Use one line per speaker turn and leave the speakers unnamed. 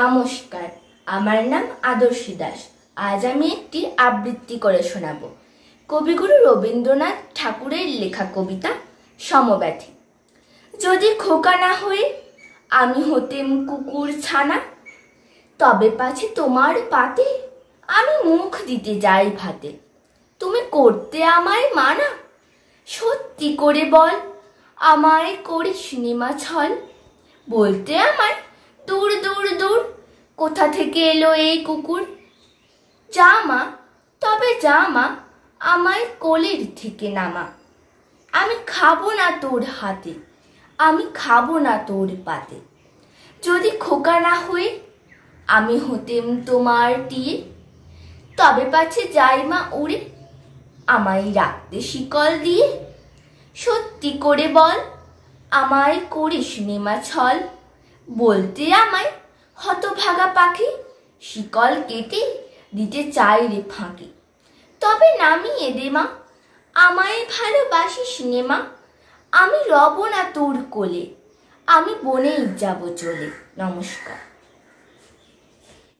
নমস্কার আমার নাম আদর্শী দাস আজ আমি একটি আবৃত্তি করে শোনাব কবিগুরু রবীন্দ্রনাথ ঠাকুরের লেখা কবিতা সমব্যাথী যদি খোকা না হয়ে আমি হতেম কুকুর ছানা তবে পাছে তোমার পাতে আমি মুখ দিতে যাই ভাতে তুমি করতে আমায় মানা সত্যি করে বল আমায় করিস নিমা ছল বলতে আমায় কোথা থেকে এলো এই কুকুর যা মা তবে যা মা আমায় কোলের থেকে নামা আমি খাবো না তোর হাতে আমি খাবো না তোর পাতে যদি খোকা না হয়ে আমি হতেম তোমার টিয়ে তবে পাছে যাই মা উড়ে আমায় রাখতে শিকল দিয়ে সত্যি করে বল আমায় করিস নেমা ছল বলতে আমায় হতভাগা পাখি শিকল কেটে দিতে চাই রে ফাঁকি তবে নামি এদে মা আমায় ভালোবাসি সিনেমা আমি রব না তোর কোলে আমি বনেই যাব চলে নমস্কার